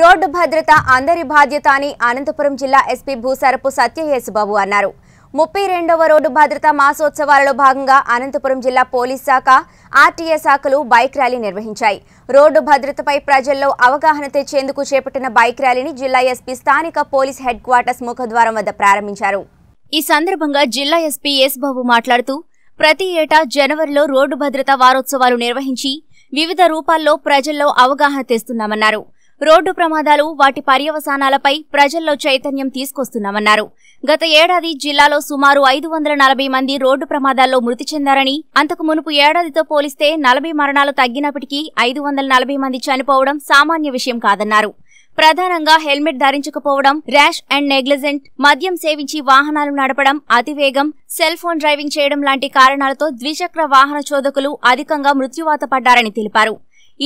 road భద్రత అందరి బాధ్యత అని అనంతపురం జిల్లా ఎస్పీ భూసరపు సత్య అన్నారు ముప్పై రెండవ రోడ్డు భద్రత మాసోత్సవాలలో భాగంగా అనంతపురం జిల్లా పోలీస్ శాఖ ఆర్టీఏ శాఖలు బైక్ ర్యాలీ నిర్వహించాయి రోడ్డు భద్రతపై ప్రజల్లో అవగాహన తెచ్చేందుకు చేపట్టిన బైక్ ర్యాలీని జిల్లా ఎస్పీ స్థానిక పోలీస్ హెడ్ క్వార్టర్స్ ముఖద్వారం వద్ద ప్రారంభించారు ఈ సందర్భంగా జిల్లా ఎస్పీ యేసుబాబు మాట్లాడుతూ ప్రతి ఏటా జనవరిలో రోడ్డు భద్రత వారోత్సవాలు నిర్వహించి వివిధ రూపాల్లో ప్రజల్లో అవగాహన తెస్తున్నామన్నారు రోడ్డు ప్రమాదాలు వాటి పర్యవసానాలపై ప్రజల్లో చైతన్యం తీసుకొస్తున్నామన్నారు గత ఏడాది జిల్లాలో సుమారు ఐదు వందల నలభై మంది రోడ్డు ప్రమాదాల్లో మృతి చెందారని అంతకు మునుపు ఏడాదితో పోలిస్తే నలభై మరణాలు తగ్గినప్పటికీ ఐదు వందల నలభై మంది చనిపోవడం సామాన్య విషయం కాదన్నారు ప్రధానంగా హెల్మెట్ ధరించకపోవడం ర్యాష్ అండ్ నెగ్లిజెంట్ మద్యం సేవించి వాహనాలు నడపడం అతివేగం సెల్ ఫోన్ డ్రైవింగ్ చేయడం లాంటి కారణాలతో ద్విచక్ర వాహన చోదకులు అధికంగా మృత్యువాత పడ్డారని తెలిపారు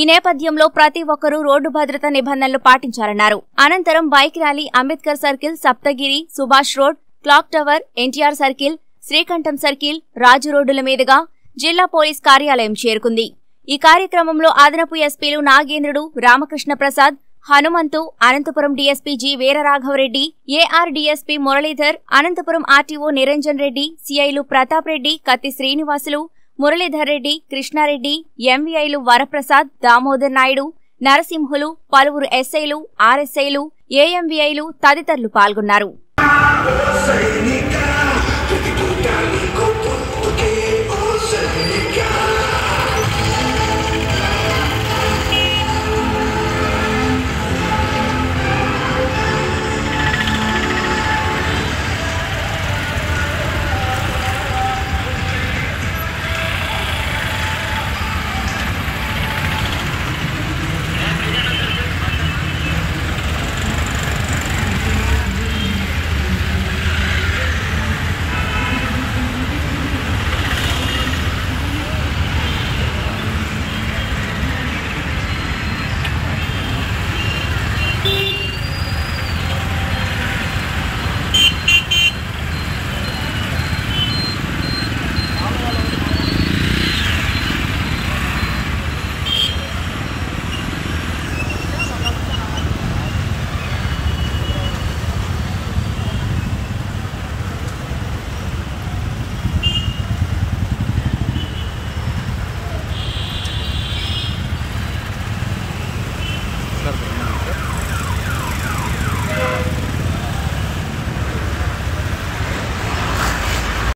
ఈ నేపథ్యంలో ప్రతి ఒక్కరూ రోడ్డు భద్రత నిబంధనలు పాటించాలన్నారు అనంతరం bike rally Ambedkar circle Saptagiri Subhash road clock tower NTR circle Srikantam circle Raju రోడ్డుల మీదుగా జిల్లా పోలీస్ కార్యాలయం చేరుకుంది ఈ కార్యక్రమంలో అదనపు ఎస్పీలు Nagendrudu Ramakrishna Prasad Hanumanthu Anantapuram DSP G Veeraraghava Reddy AR DSP Muralidhar Anantapuram RTO Niranjan Reddy సిఐలు ప్రతాప్ రెడ్డి కత్తి శ్రీనివాసులు మురళీధర్ రెడ్డి కృష్ణారెడ్డి ఎంవీఐలు వరప్రసాద్ దామోదర్ నాయుడు నరసింహులు పలువురు ఎస్ఐలు ఆర్ఎస్ఐలు ఏఎంవీఐలు తదితరులు పాల్గొన్నారు